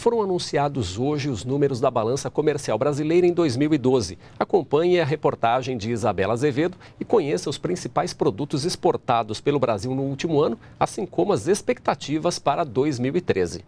Foram anunciados hoje os números da balança comercial brasileira em 2012. Acompanhe a reportagem de Isabela Azevedo e conheça os principais produtos exportados pelo Brasil no último ano, assim como as expectativas para 2013.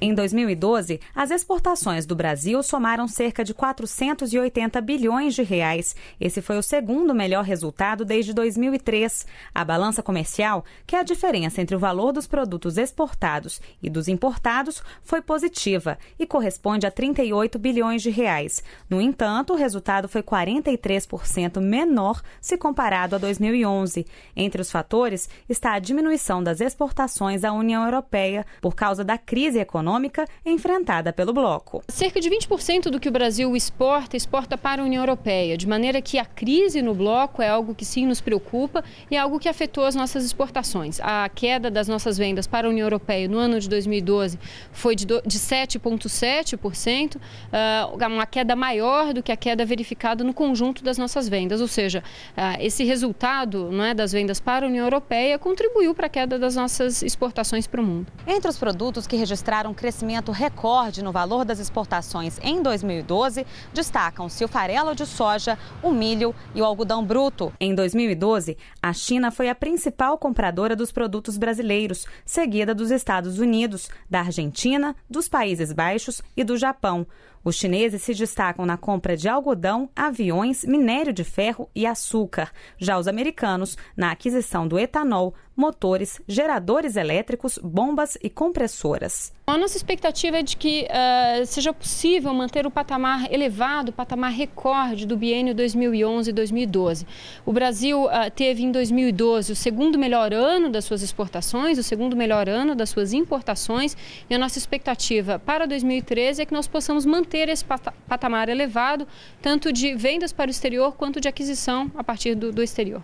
Em 2012, as exportações do Brasil somaram cerca de 480 bilhões de reais. Esse foi o segundo melhor resultado desde 2003. A balança comercial, que é a diferença entre o valor dos produtos exportados e dos importados, foi positiva e corresponde a 38 bilhões de reais. No entanto, o resultado foi 43% menor se comparado a 2011. Entre os fatores está a diminuição das exportações à União Europeia por causa da crise econômica econômica enfrentada pelo bloco. Cerca de 20% do que o Brasil exporta, exporta para a União Europeia, de maneira que a crise no bloco é algo que sim nos preocupa e é algo que afetou as nossas exportações. A queda das nossas vendas para a União Europeia no ano de 2012 foi de 7,7%, ah, uma queda maior do que a queda verificada no conjunto das nossas vendas, ou seja, ah, esse resultado não é, das vendas para a União Europeia contribuiu para a queda das nossas exportações para o mundo. Entre os produtos que registraram um crescimento recorde no valor das exportações em 2012, destacam-se o farelo de soja, o milho e o algodão bruto. Em 2012, a China foi a principal compradora dos produtos brasileiros, seguida dos Estados Unidos, da Argentina, dos Países Baixos e do Japão. Os chineses se destacam na compra de algodão, aviões, minério de ferro e açúcar. Já os americanos, na aquisição do etanol, motores, geradores elétricos, bombas e compressoras. A nossa expectativa é de que uh, seja possível manter o patamar elevado, o patamar recorde do biênio 2011-2012. O Brasil uh, teve em 2012 o segundo melhor ano das suas exportações, o segundo melhor ano das suas importações, e a nossa expectativa para 2013 é que nós possamos manter manter esse patamar elevado, tanto de vendas para o exterior quanto de aquisição a partir do, do exterior.